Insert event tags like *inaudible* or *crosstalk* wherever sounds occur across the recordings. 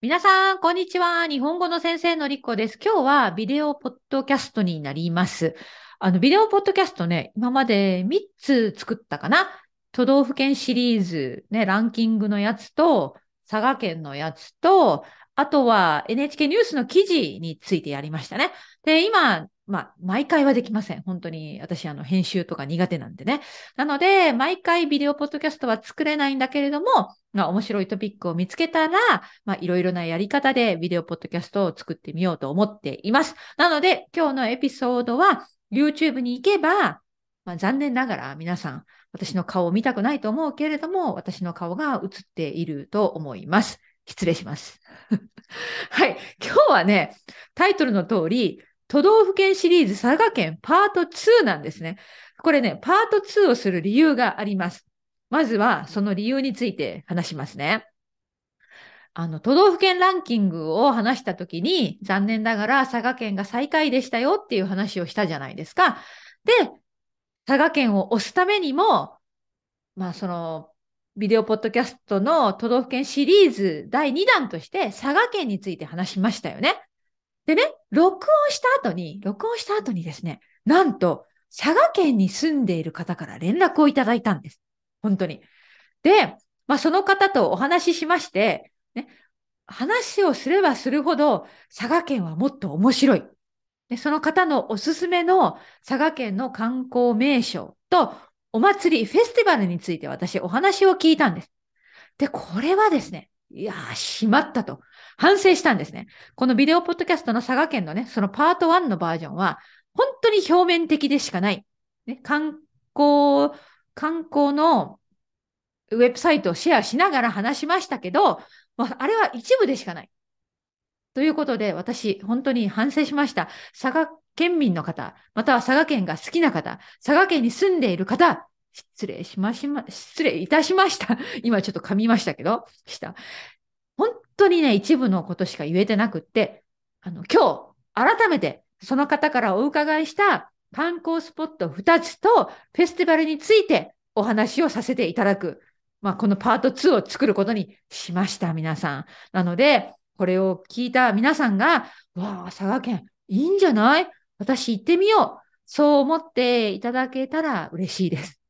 皆さん、こんにちは。日本語の先生のりこです。今日はビデオポッドキャストになります。あの、ビデオポッドキャストね、今まで3つ作ったかな。都道府県シリーズ、ね、ランキングのやつと、佐賀県のやつと、あとは NHK ニュースの記事についてやりましたね。で、今、まあ、毎回はできません。本当に、私、あの、編集とか苦手なんでね。なので、毎回ビデオポッドキャストは作れないんだけれども、まあ、面白いトピックを見つけたら、まあ、いろいろなやり方でビデオポッドキャストを作ってみようと思っています。なので、今日のエピソードは、YouTube に行けば、まあ、残念ながら皆さん、私の顔を見たくないと思うけれども、私の顔が映っていると思います。失礼します。*laughs* はい。今日はね、タイトルの通り、都道府県シリーズ佐賀県パート2なんですね。これね、パート2をする理由があります。まずは、その理由について話しますね。あの、都道府県ランキングを話したときに、残念ながら佐賀県が最下位でしたよっていう話をしたじゃないですか。で、佐賀県を押すためにも、まあ、その、ビデオポッドキャストの都道府県シリーズ第2弾として佐賀県について話しましたよね。でね、録音した後に、録音した後にですね、なんと、佐賀県に住んでいる方から連絡をいただいたんです。本当に。で、まあ、その方とお話ししまして、ね、話をすればするほど、佐賀県はもっと面白い。でその方のおすすめの佐賀県の観光名所とお祭り、フェスティバルについて私お話を聞いたんです。で、これはですね、いやー、しまったと。反省したんですね。このビデオポッドキャストの佐賀県のね、そのパート1のバージョンは、本当に表面的でしかない。ね、観光、観光のウェブサイトをシェアしながら話しましたけど、あれは一部でしかない。ということで、私、本当に反省しました。佐賀県民の方、または佐賀県が好きな方、佐賀県に住んでいる方、失礼しましま、失礼いたしました。*laughs* 今ちょっと噛みましたけど、した。本当にね、一部のことしか言えてなくって、あの、今日、改めて、その方からお伺いした観光スポット2つと、フェスティバルについてお話をさせていただく、まあ、このパート2を作ることにしました、皆さん。なので、これを聞いた皆さんが、わあ、佐賀県、いいんじゃない私行ってみよう。そう思っていただけたら嬉しいです。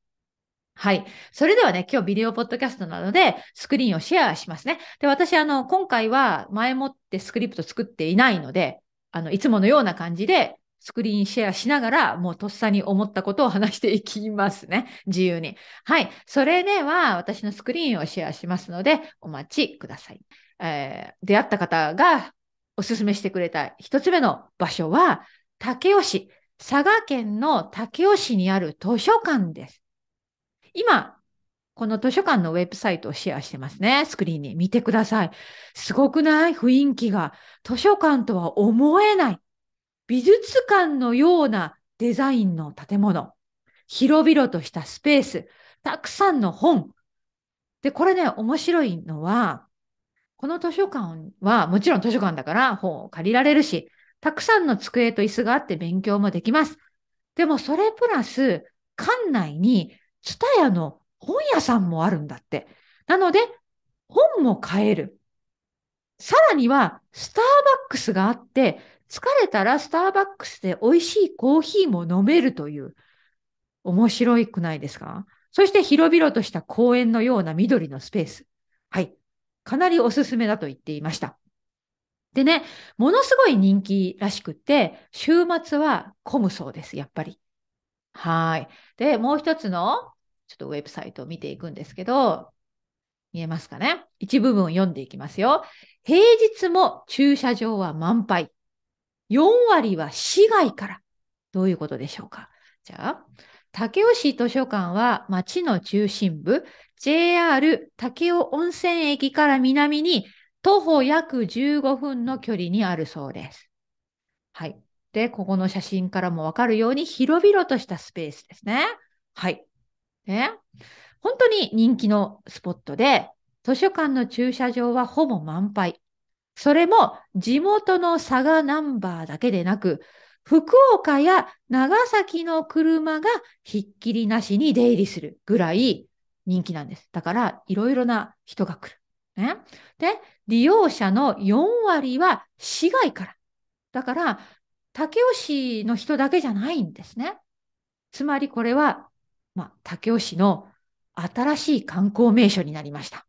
はい。それではね、今日ビデオポッドキャストなので、スクリーンをシェアしますね。で、私、あの、今回は前もってスクリプト作っていないので、あの、いつものような感じで、スクリーンシェアしながら、もうとっさに思ったことを話していきますね。自由に。はい。それでは、私のスクリーンをシェアしますので、お待ちください。えー、出会った方がおすすめしてくれた一つ目の場所は、武雄市。佐賀県の武雄市にある図書館です。今、この図書館のウェブサイトをシェアしてますね。スクリーンに見てください。すごくない雰囲気が。図書館とは思えない。美術館のようなデザインの建物。広々としたスペース。たくさんの本。で、これね、面白いのは、この図書館はもちろん図書館だから本を借りられるし、たくさんの机と椅子があって勉強もできます。でもそれプラス、館内にツタヤの本屋さんもあるんだって。なので、本も買える。さらには、スターバックスがあって、疲れたらスターバックスで美味しいコーヒーも飲めるという、面白いくないですかそして広々とした公園のような緑のスペース。はい。かなりおすすめだと言っていました。でね、ものすごい人気らしくて、週末は混むそうです、やっぱり。はい。で、もう一つのちょっとウェブサイトを見ていくんですけど、見えますかね一部分読んでいきますよ。平日も駐車場は満杯。4割は市外から。どういうことでしょうかじゃあ、武雄市図書館は町の中心部、JR 武雄温泉駅から南に徒歩約15分の距離にあるそうです。はい。で、ここの写真からもわかるように広々としたスペースですね。はい。ね、本当に人気のスポットで、図書館の駐車場はほぼ満杯。それも地元の佐賀ナンバーだけでなく、福岡や長崎の車がひっきりなしに出入りするぐらい人気なんです。だから、いろいろな人が来る。ね、で、利用者の4割は市外から。だから、武雄市の人だけじゃないんですね。つまりこれはまあ、武雄市の新しい観光名所になりました。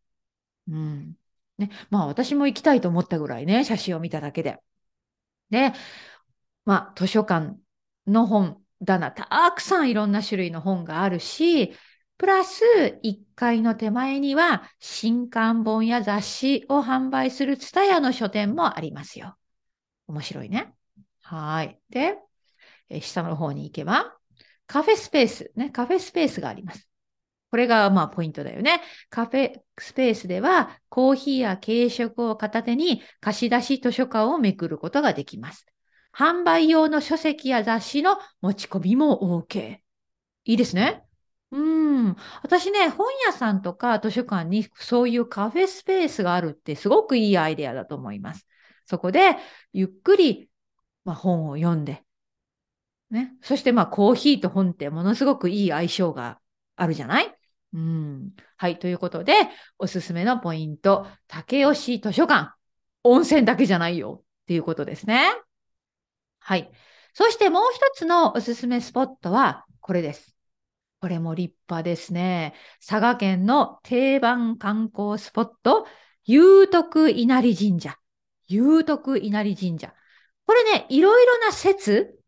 うん。ね。まあ、私も行きたいと思ったぐらいね、写真を見ただけで。で、まあ、図書館の本棚、たくさんいろんな種類の本があるし、プラス1階の手前には新刊本や雑誌を販売するツタヤの書店もありますよ。面白いね。はい。で、下の方に行けば、カフェスペース、ね、カフェスペースがあります。これがまあポイントだよね。カフェスペースではコーヒーや軽食を片手に貸し出し図書館をめくることができます。販売用の書籍や雑誌の持ち込みも OK。いいですね。うん。私ね、本屋さんとか図書館にそういうカフェスペースがあるってすごくいいアイデアだと思います。そこでゆっくり、まあ、本を読んでね。そしてまあコーヒーと本ってものすごくいい相性があるじゃないうん。はい。ということで、おすすめのポイント、竹吉図書館。温泉だけじゃないよっていうことですね。はい。そしてもう一つのおすすめスポットは、これです。これも立派ですね。佐賀県の定番観光スポット、有徳稲荷神社。有徳稲荷神社。これね、いろいろな説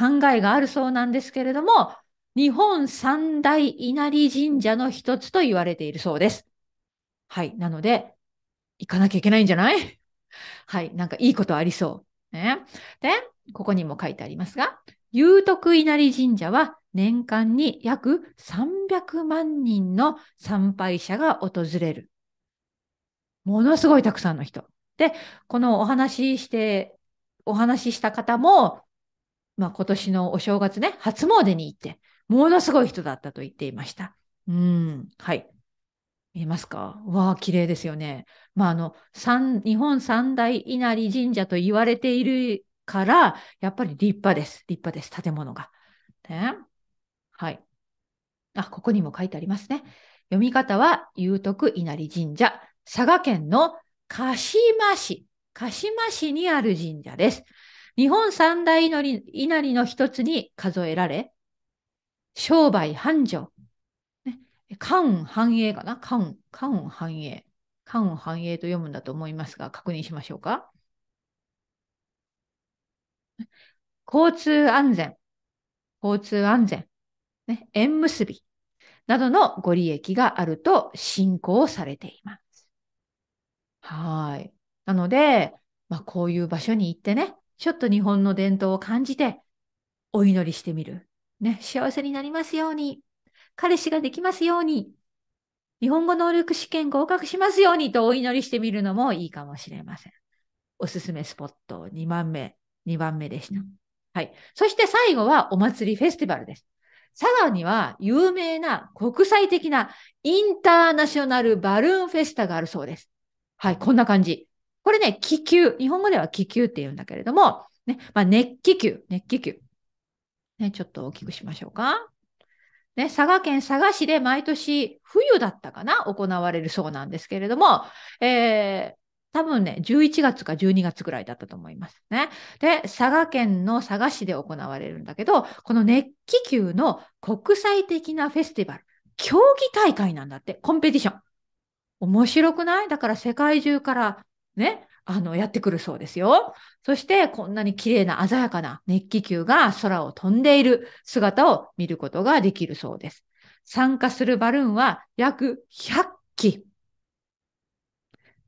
考えがあるそうなんですけれども、日本三大稲荷神社の一つと言われているそうです。はい。なので、行かなきゃいけないんじゃない *laughs* はい。なんかいいことありそう。ね。で、ここにも書いてありますが、有徳稲荷神社は年間に約300万人の参拝者が訪れる。ものすごいたくさんの人。で、このお話しして、お話しした方も、まあ、今年のお正月ね、初詣に行って、ものすごい人だったと言っていました。うん、はい。見えますかわあ、綺麗ですよね。まあ、あの、三、日本三大稲荷神社と言われているから、やっぱり立派です。立派です、建物が。ね。はい。あ、ここにも書いてありますね。読み方は、有徳稲荷神社、佐賀県の鹿島市、鹿島市にある神社です。日本三大祈り稲荷の一つに数えられ、商売繁盛、ね、関繁栄かな関、関繁栄。関繁栄と読むんだと思いますが、確認しましょうか。交通安全、交通安全、ね、縁結びなどのご利益があると信仰されています。はい。なので、まあ、こういう場所に行ってね、ちょっと日本の伝統を感じて、お祈りしてみる。ね、幸せになりますように。彼氏ができますように。日本語能力試験合格しますようにとお祈りしてみるのもいいかもしれません。おすすめスポット2番目、2番目でした。はい。そして最後はお祭りフェスティバルです。佐賀には有名な国際的なインターナショナルバルーンフェスタがあるそうです。はい、こんな感じ。これね、気球。日本語では気球って言うんだけれども、ね、まあ、熱気球、熱気球。ね、ちょっと大きくしましょうか。ね、佐賀県佐賀市で毎年冬だったかな、行われるそうなんですけれども、えー、多分ね、11月か12月ぐらいだったと思いますね。で、佐賀県の佐賀市で行われるんだけど、この熱気球の国際的なフェスティバル、競技大会なんだって、コンペティション。面白くないだから世界中からね、あの、やってくるそうですよ。そして、こんなに綺麗な鮮やかな熱気球が空を飛んでいる姿を見ることができるそうです。参加するバルーンは約100機。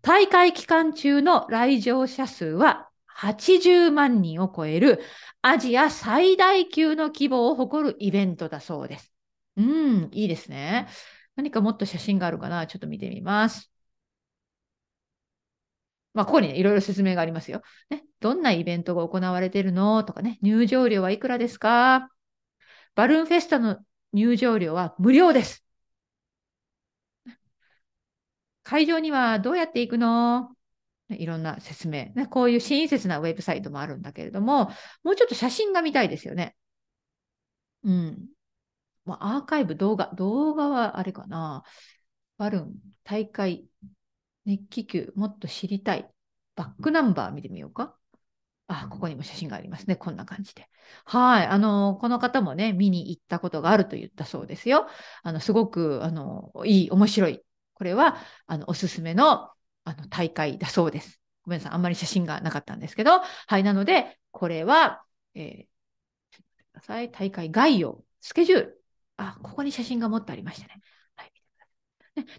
大会期間中の来場者数は80万人を超えるアジア最大級の規模を誇るイベントだそうです。うん、いいですね。何かもっと写真があるかなちょっと見てみます。まあ、ここにいろいろ説明がありますよ。ね、どんなイベントが行われているのとかね、入場料はいくらですかバルーンフェスタの入場料は無料です。会場にはどうやって行くのいろんな説明、ね。こういう親切なウェブサイトもあるんだけれども、もうちょっと写真が見たいですよね。うん。まあ、アーカイブ、動画。動画はあれかな。バルーン、大会熱気球もっと知りたい。バックナンバー見てみようか。あ、ここにも写真がありますね。こんな感じで。はい。あの、この方もね、見に行ったことがあると言ったそうですよ。あの、すごく、あの、いい、面白い。これは、あの、おすすめの、あの、大会だそうです。ごめんなさい。あんまり写真がなかったんですけど。はい。なので、これは、えー、大会概要、スケジュール。あ、ここに写真が持ってありましたね。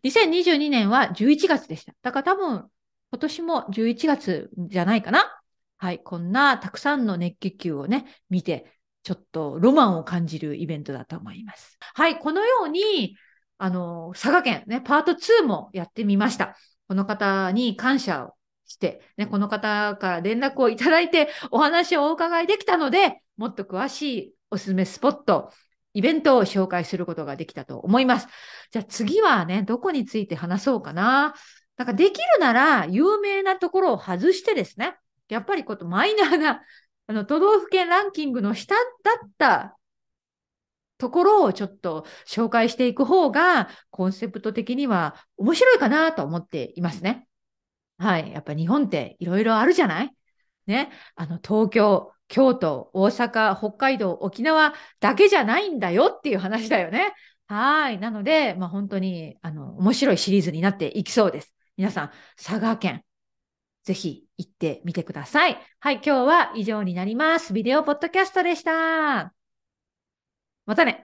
2022年は11月でした。だから多分、今年も11月じゃないかな。はい、こんなたくさんの熱気球をね、見て、ちょっとロマンを感じるイベントだと思います。はい、このように、あの、佐賀県ね、パート2もやってみました。この方に感謝をして、ね、この方から連絡をいただいてお話をお伺いできたので、もっと詳しいおすすめスポット、イベントを紹介することができたと思います。じゃあ次はね、どこについて話そうかな。なんかできるなら有名なところを外してですね、やっぱりことマイナーな *laughs* あの都道府県ランキングの下だったところをちょっと紹介していく方がコンセプト的には面白いかなと思っていますね。はい。やっぱ日本っていろいろあるじゃないね。あの東京、京都、大阪、北海道、沖縄だけじゃないんだよっていう話だよね。はい。なので、まあ、本当に、あの、面白いシリーズになっていきそうです。皆さん、佐賀県、ぜひ行ってみてください。はい。今日は以上になります。ビデオポッドキャストでした。またね。